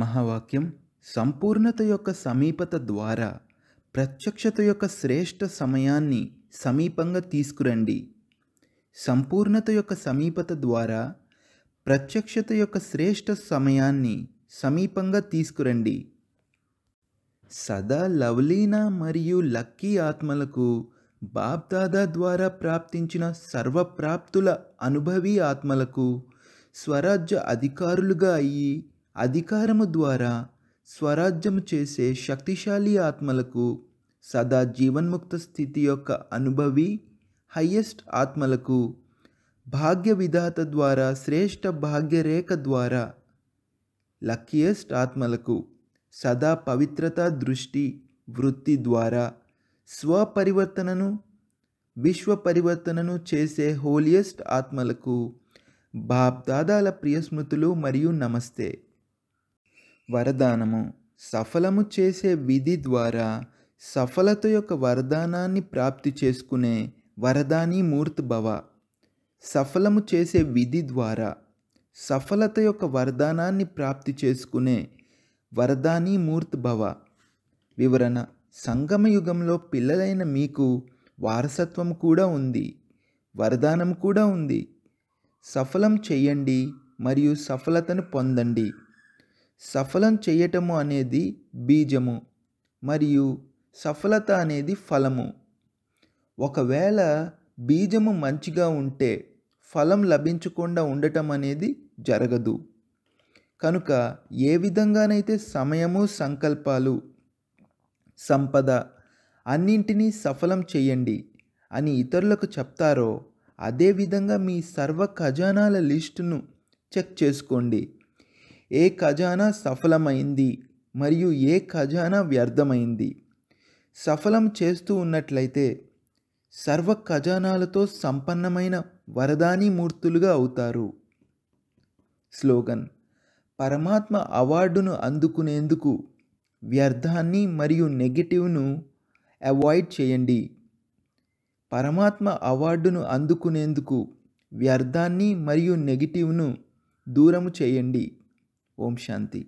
మహావాక్యం సంపూర్ణత యొక్క సమీపత ద్వారా ప్రత్యక్షత యొక్క శ్రేష్ఠ సమయాన్ని సమీపంగా తీసుకురండి సంపూర్ణత యొక్క సమీపత ద్వారా ప్రత్యక్షత యొక్క శ్రేష్ఠ సమయాన్ని సమీపంగా తీసుకురండి సదా లవ్లీనా మరియు లక్కీ ఆత్మలకు బాబ్దాదా ద్వారా ప్రాప్తించిన సర్వప్రాప్తుల అనుభవీ ఆత్మలకు స్వరాజ్య అధికారులుగా అయ్యి అధికారము ద్వారా స్వరాజ్యము చేసే శక్తిశాలి ఆత్మలకు సదా జీవన్ముక్త స్థితి యొక్క అనుభవి హయ్యెస్ట్ ఆత్మలకు భాగ్య విధాత ద్వారా శ్రేష్ఠ భాగ్యరేఖ ద్వారా లక్కీయెస్ట్ ఆత్మలకు సదా పవిత్రత దృష్టి వృత్తి ద్వారా స్వపరివర్తనను విశ్వ పరివర్తనను చేసే హోలియస్ట్ ఆత్మలకు దాదాల ప్రియస్మృతులు మరియు నమస్తే వరదానము సఫలము చేసే విధి ద్వారా సఫలత యొక్క వరదానాన్ని ప్రాప్తి చేసుకునే వరదాని మూర్తి భవ సఫలము చేసే విధి ద్వారా సఫలత యొక్క వరదానాన్ని ప్రాప్తి చేసుకునే వరదాని మూర్తి భవ వివరణ సంగమ యుగంలో పిల్లలైన మీకు వారసత్వం కూడా ఉంది వరదానం కూడా ఉంది సఫలం చేయండి మరియు సఫలతను పొందండి సఫలం చేయటము అనేది బీజము మరియు సఫలత అనేది ఫలము ఒకవేళ బీజము మంచిగా ఉంటే ఫలం లభించకుండా ఉండటం అనేది జరగదు కనుక ఏ విధంగానైతే సమయము సంకల్పాలు సంపద అన్నింటినీ సఫలం చేయండి అని ఇతరులకు చెప్తారో అదేవిధంగా మీ సర్వ ఖజానాల లిస్టును చెక్ చేసుకోండి ఏ ఖజానా సఫలమైంది మరియు ఏ ఖజానా వ్యర్థమైంది సఫలం చేస్తూ ఉన్నట్లయితే సర్వ ఖజానాలతో సంపన్నమైన వరదాని మూర్తులుగా అవుతారు స్లోగన్ పరమాత్మ అవార్డును అందుకునేందుకు వ్యర్థాన్ని మరియు నెగిటివ్ను అవాయిడ్ చేయండి పరమాత్మ అవార్డును అందుకునేందుకు వ్యర్థాన్ని మరియు నెగిటివ్ను దూరము చేయండి ओम शांति